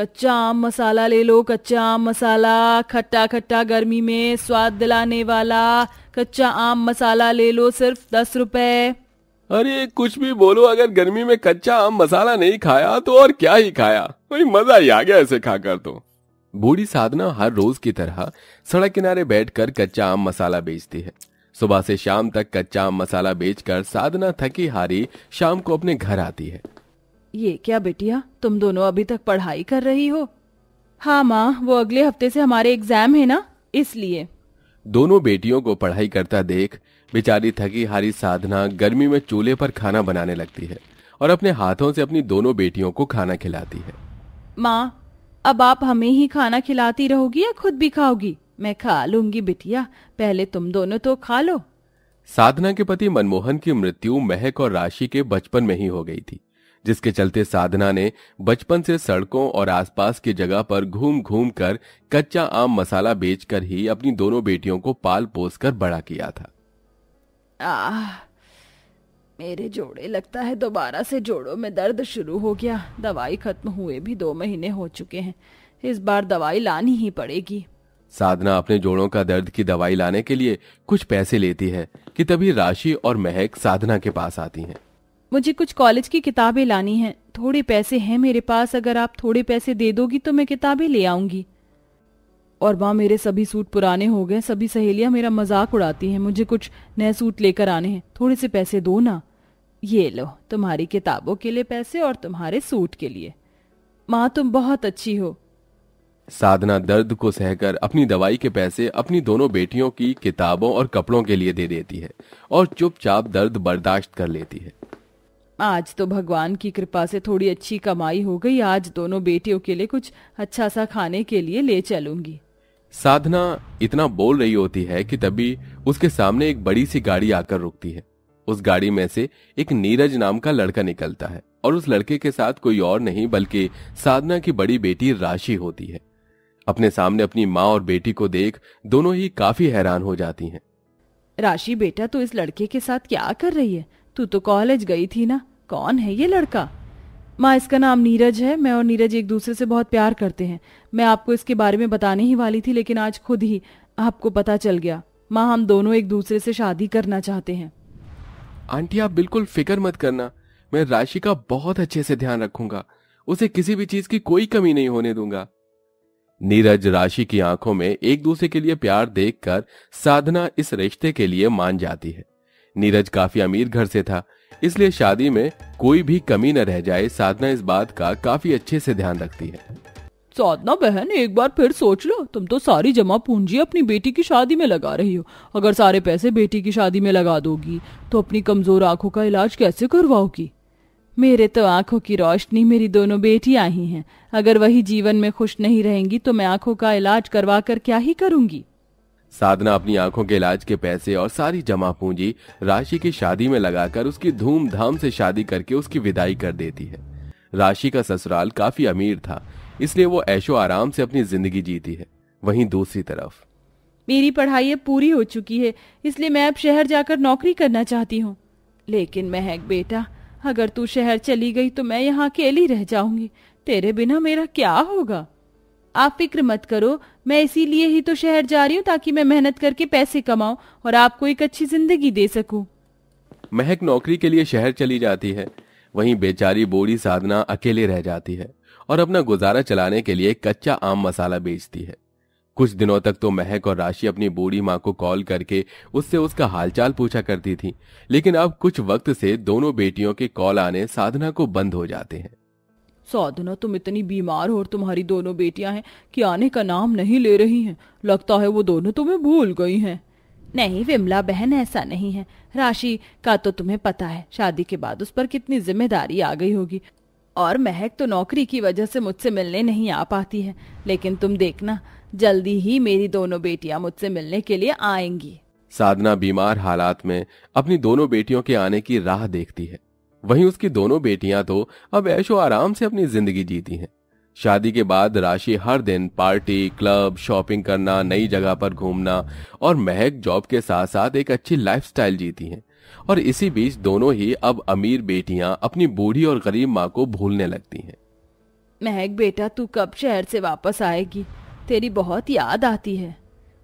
कच्चा आम मसाला ले लो कच्चा आम मसाला खट्टा खट्टा गर्मी में स्वाद दिलाने वाला कच्चा आम मसाला ले लो सिर्फ दस रुपए अरे कुछ भी बोलो अगर गर्मी में कच्चा आम मसाला नहीं खाया तो और क्या ही खाया कोई मजा ही आ गया ऐसे खाकर तो बूढ़ी साधना हर रोज की तरह सड़क किनारे बैठकर कच्चा आम मसाला बेचती है सुबह से शाम तक कच्चा आम मसाला बेचकर साधना थकी हारी शाम को अपने घर आती है ये क्या बेटिया तुम दोनों अभी तक पढ़ाई कर रही हो हाँ माँ वो अगले हफ्ते से हमारे एग्जाम है ना इसलिए दोनों बेटियों को पढ़ाई करता देख बेचारी थकी हारी साधना गर्मी में चूल्हे पर खाना बनाने लगती है और अपने हाथों से अपनी दोनों बेटियों को खाना खिलाती है माँ अब आप हमें ही खाना खिलाती रहोगी या खुद भी खाओगी मैं खा लूंगी बिटिया पहले तुम दोनों तो खा लो साधना के पति मनमोहन की मृत्यु महक और राशि के बचपन में ही हो गई थी जिसके चलते साधना ने बचपन से सड़कों और आसपास की जगह पर घूम घूम कर कच्चा आम मसाला बेचकर ही अपनी दोनों बेटियों को पाल पोस कर बड़ा किया था आ, मेरे जोड़े लगता है दोबारा से जोड़ों में दर्द शुरू हो गया दवाई खत्म हुए भी दो महीने हो चुके हैं इस बार दवाई लानी ही पड़ेगी साधना अपने जोड़ों का दर्द की दवाई लाने के लिए कुछ पैसे लेती है कि तभी राशि और महक साधना के पास आती हैं। मुझे कुछ कॉलेज की किताबें लानी हैं थोड़े पैसे हैं मेरे पास अगर आप थोड़े पैसे दे दोगी तो मैं किताबें ले आऊंगी और माँ मेरे सभी सूट पुराने हो गए सभी सहेलियां मेरा मजाक उड़ाती हैं मुझे कुछ नए सूट लेकर आने हैं थोड़े से पैसे दो ना ये लो तुम्हारी किताबों के लिए पैसे और तुम्हारे सूट के लिए माँ तुम बहुत अच्छी हो साधना दर्द को सहकर अपनी दवाई के पैसे अपनी दोनों बेटियों की किताबों और कपड़ों के लिए दे देती है और चुपचाप दर्द बर्दाश्त कर लेती है आज तो भगवान की कृपा से थोड़ी अच्छी कमाई हो गई आज दोनों बेटियों के लिए कुछ अच्छा सा खाने के लिए ले चलूंगी साधना इतना बोल रही होती है कि तभी उसके सामने एक बड़ी सी गाड़ी आकर रुकती है उस गाड़ी में से एक नीरज नाम का लड़का निकलता है और उस लड़के के साथ कोई और नहीं बल्कि साधना की बड़ी बेटी राशि होती है अपने सामने अपनी माँ और बेटी को देख दोनों ही काफी हैरान हो जाती हैं। राशि बेटा तू तो इस लड़के के साथ क्या कर रही है तू तो कॉलेज गई थी ना कौन है ये लड़का माँ इसका नाम नीरज है मैं और नीरज एक दूसरे से बहुत प्यार करते हैं मैं आपको इसके बारे में बताने ही वाली थी लेकिन आज खुद ही आपको पता चल गया माँ हम दोनों एक दूसरे से शादी करना चाहते हैं आंटी आप बिल्कुल फिक्र मत करना मैं राशि का बहुत अच्छे से ध्यान रखूंगा उसे किसी भी चीज की कोई कमी नहीं होने दूंगा नीरज राशि की आंखों में एक दूसरे के लिए प्यार देखकर साधना इस रिश्ते के लिए मान जाती है नीरज काफी अमीर घर से था इसलिए शादी में कोई भी कमी न रह जाए साधना इस बात का काफी अच्छे से ध्यान रखती है साधना बहन एक बार फिर सोच लो तुम तो सारी जमा पूंजी अपनी बेटी की शादी में लगा रही हो अगर सारे पैसे बेटी की शादी में लगा दोगी तो अपनी कमजोर आंखों का इलाज कैसे करवाओगी मेरे तो आंखों की रोशनी मेरी दोनों बेटियां ही हैं अगर वही जीवन में खुश नहीं रहेंगी तो मैं आंखों का इलाज करवा कर क्या ही करूंगी साधना अपनी आंखों के इलाज के पैसे और सारी जमा पूंजी राशि की शादी में लगाकर उसकी धूमधाम से शादी करके उसकी विदाई कर देती है राशि का ससुराल काफी अमीर था इसलिए वो ऐशो आराम से अपनी जिंदगी जीती है वहीं दूसरी तरफ मेरी पढ़ाई अब पूरी हो चुकी है इसलिए मैं अब शहर जाकर नौकरी करना चाहती हूँ लेकिन महक बेटा अगर तू शहर चली गई तो मैं यहाँ अकेली रह जाऊंगी तेरे बिना मेरा क्या होगा आप फिक्र मत करो मैं इसीलिए ही तो शहर जा रही हूँ ताकि मैं मेहनत करके पैसे कमाऊ और आपको एक अच्छी जिंदगी दे सकूँ महक नौकरी के लिए शहर चली जाती है वहीं बेचारी बोरी साधना अकेले रह जाती है और अपना गुजारा चलाने के लिए कच्चा आम मसाला बेचती है कुछ दिनों तक तो महक और राशि अपनी बूढ़ी माँ को कॉल करके उससे उसका हालचाल पूछा करती थी लेकिन अब कुछ वक्त से दोनों बेटियों के कॉल आने साधना को बंद हो जाते हैं साधना तुम इतनी बीमार हो और तुम्हारी दोनों बेटियां हैं कि आने का नाम नहीं ले रही हैं लगता है वो दोनों तुम्हें भूल गई हैं नहीं विमला बहन ऐसा नहीं है राशि का तो तुम्हें पता है शादी के बाद उस पर कितनी जिम्मेदारी आ गई होगी और महक तो नौकरी की वजह से मुझसे मिलने नहीं आ पाती है लेकिन तुम देखना जल्दी ही मेरी दोनों बेटियां मुझसे मिलने के लिए आएंगी साधना बीमार हालात में अपनी दोनों बेटियों के आने की राह देखती है वहीं उसकी दोनों बेटियां तो अब ऐशो आराम से अपनी जिंदगी जीती हैं शादी के बाद राशि हर दिन पार्टी क्लब शॉपिंग करना नई जगह पर घूमना और महक जॉब के साथ साथ एक अच्छी लाइफस्टाइल जीती हैं और इसी बीच दोनों ही अब अमीर बेटियां अपनी बूढ़ी और गरीब माँ को भूलने लगती हैं महक बेटा तू कब शहर से वापस आएगी तेरी बहुत याद आती है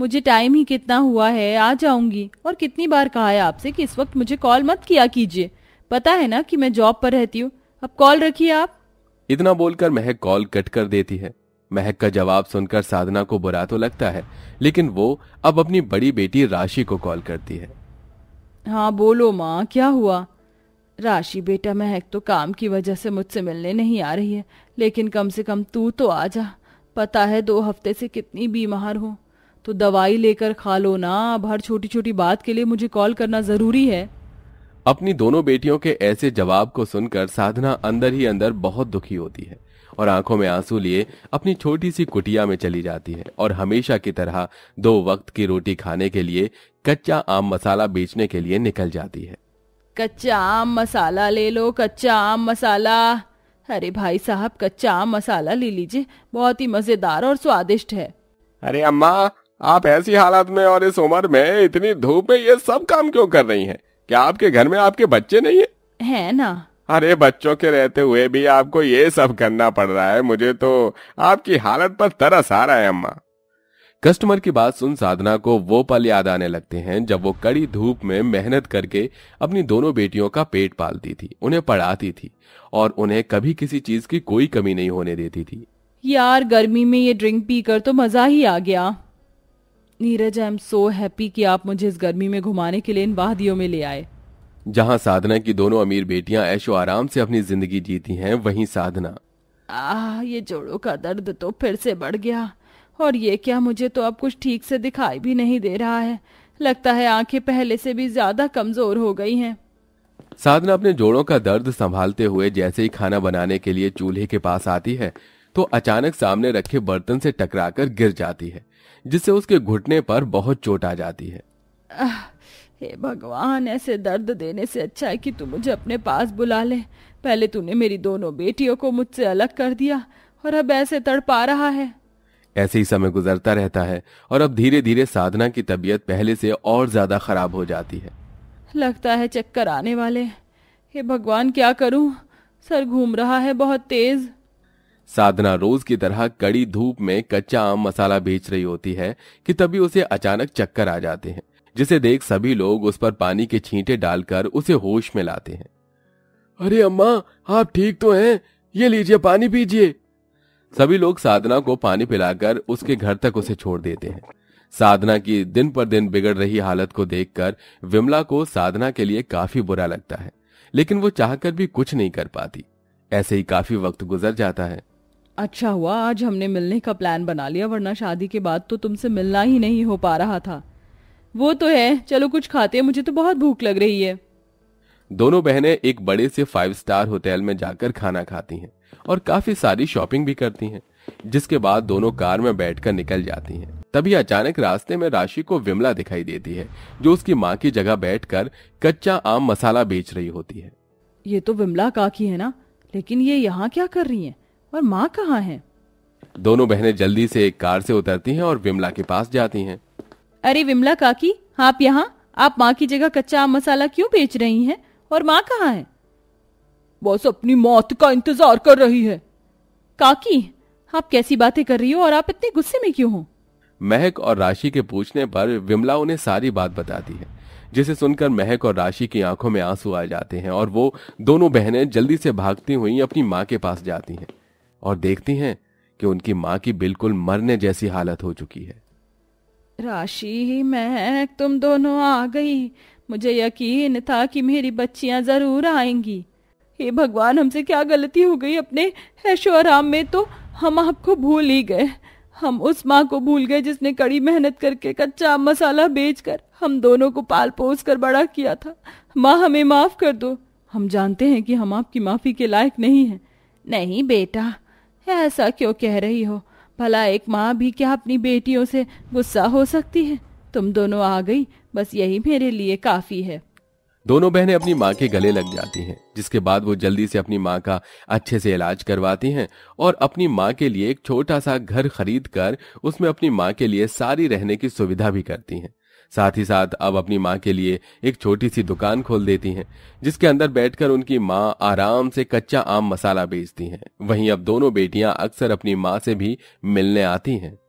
मुझे टाइम ही कितना हुआ है आ जाऊंगी और कितनी बार कहा है आपसे कि इस वक्त मुझे कॉल मत किया कीजिए पता है ना कि मैं जॉब पर रहती हूँ अब कॉल रखिए आप इतना बोलकर महक कॉल कट कर देती है महक का जवाब सुनकर साधना को बुरा तो लगता है लेकिन वो अब अपनी बड़ी बेटी राशि को कॉल करती है हाँ बोलो माँ क्या हुआ राशि बेटा महक तो काम की वजह से मुझसे मिलने नहीं आ रही है लेकिन कम से कम तू तो आ जा पता है दो हफ्ते से कितनी बीमार हो तो दवाई लेकर खा लो ना अब हर छोटी छोटी बात के लिए मुझे कॉल करना ज़रूरी है अपनी दोनों बेटियों के ऐसे जवाब को सुनकर साधना अंदर ही अंदर बहुत दुखी होती है और आंखों में आंसू लिए अपनी छोटी सी कुटिया में चली जाती है और हमेशा की तरह दो वक्त की रोटी खाने के लिए कच्चा आम मसाला बेचने के लिए निकल जाती है कच्चा आम मसाला ले लो कच्चा आम मसाला अरे भाई साहब कच्चा आम मसाला ले लीजिए बहुत ही मजेदार और स्वादिष्ट है अरे अम्मा आप ऐसी हालत में और इस उम्र में इतनी धूप में ये सब काम क्यों कर रही हैं? क्या आपके घर में आपके बच्चे नहीं है है ना अरे बच्चों के रहते हुए भी आपको ये सब करना पड़ रहा है मुझे तो आपकी हालत पर तरस आ रहा है अम्मा कस्टमर की बात सुन साधना को वो पल याद आने लगते हैं जब वो कड़ी धूप में मेहनत करके अपनी दोनों बेटियों का पेट पालती थी उन्हें पढ़ाती थी और उन्हें कभी किसी चीज की कोई कमी नहीं होने देती थी यार गर्मी में ये ड्रिंक पीकर तो मजा ही आ गया Neeraj I am so happy कि आप मुझे इस गर्मी में घुमाने के लिए इन वादियों में ले आए जहाँ साधना की दोनों अमीर बेटियाँ ऐशो आराम से अपनी जिंदगी जीती हैं वहीं साधना आह ये जोड़ों का दर्द तो फिर से बढ़ गया और ये क्या मुझे तो अब कुछ ठीक से दिखाई भी नहीं दे रहा है लगता है आंखें पहले से भी ज्यादा कमजोर हो गई हैं साधना अपने जोड़ों का दर्द संभालते हुए जैसे ही खाना बनाने के लिए चूल्हे के पास आती है तो अचानक सामने रखे बर्तन से टकराकर गिर जाती है जिससे उसके घुटने पर बहुत चोट आ जाती है हे भगवान ऐसे दर्द देने से अच्छा है कि तू मुझे अपने पास बुला ले पहले तूने मेरी दोनों बेटियों को मुझसे अलग कर दिया और अब ऐसे तड़पा रहा है ऐसे ही समय गुजरता रहता है और अब धीरे धीरे साधना की तबीयत पहले से और ज्यादा खराब हो जाती है लगता है चक्कर आने वाले हे भगवान क्या करूं सर घूम रहा है बहुत तेज साधना रोज की तरह कड़ी धूप में कच्चा आम मसाला बेच रही होती है कि तभी उसे अचानक चक्कर आ जाते हैं जिसे देख सभी लोग उस पर पानी के छींटे डालकर उसे होश में लाते हैं अरे अम्मा आप ठीक तो हैं ये लीजिए पानी पीजिए सभी लोग साधना को पानी पिलाकर उसके घर तक उसे छोड़ देते हैं साधना की दिन पर दिन बिगड़ रही हालत को देखकर विमला को साधना के लिए काफी बुरा लगता है लेकिन वो चाहकर भी कुछ नहीं कर पाती ऐसे ही काफी वक्त गुजर जाता है अच्छा हुआ आज हमने मिलने का प्लान बना लिया वरना शादी के बाद तो तुमसे मिलना ही नहीं हो पा रहा था वो तो है चलो कुछ खाते हैं मुझे तो बहुत भूख लग रही है दोनों बहनें एक बड़े से फाइव स्टार होटल में जाकर खाना खाती हैं और काफी सारी शॉपिंग भी करती हैं जिसके बाद दोनों कार में बैठकर निकल जाती हैं तभी अचानक रास्ते में राशि को विमला दिखाई देती है जो उसकी माँ की जगह बैठकर कच्चा आम मसाला बेच रही होती है ये तो विमला काकी है ना लेकिन ये यहाँ क्या कर रही है और माँ कहाँ है दोनों बहनें जल्दी से एक कार से उतरती हैं और विमला के पास जाती हैं। अरे विमला काकी आप यहाँ आप माँ की जगह कच्चा आम मसाला क्यों बेच रही हैं और माँ कहाँ है बस अपनी मौत का इंतजार कर रही है काकी आप कैसी बातें कर रही हो और आप इतने गुस्से में क्यों हो महक और राशि के पूछने पर विमला उन्हें सारी बात बताती है जिसे सुनकर महक और राशि की आंखों में आंसू आ जाते हैं और वो दोनों बहनें जल्दी से भागती हुई अपनी माँ के पास जाती हैं और देखती हैं कि उनकी माँ की बिल्कुल मरने जैसी हालत हो चुकी है राशि मैं तुम दोनों आ गई मुझे यकीन था कि मेरी बच्चियां जरूर आएंगी हे भगवान हमसे क्या गलती हो गई अपने ऐशो आराम में तो हम आपको भूल ही गए हम उस माँ को भूल गए जिसने कड़ी मेहनत करके कच्चा मसाला बेचकर हम दोनों को पाल पोस कर बड़ा किया था माँ हमें माफ कर दो हम जानते हैं कि हम आपकी माफी के लायक नहीं हैं नहीं बेटा ऐसा क्यों कह रही हो भला एक माँ भी क्या अपनी बेटियों से गुस्सा हो सकती है तुम दोनों आ गई बस यही मेरे लिए काफी है दोनों बहनें अपनी माँ के गले लग जाती हैं जिसके बाद वो जल्दी से अपनी माँ का अच्छे से इलाज करवाती हैं और अपनी माँ के लिए एक छोटा सा घर खरीद कर उसमें अपनी माँ के लिए सारी रहने की सुविधा भी करती हैं साथ ही साथ अब अपनी माँ के लिए एक छोटी सी दुकान खोल देती हैं जिसके अंदर बैठकर उनकी माँ आराम से कच्चा आम मसाला बेचती हैं वहीं अब दोनों बेटियां अक्सर अपनी माँ से भी मिलने आती हैं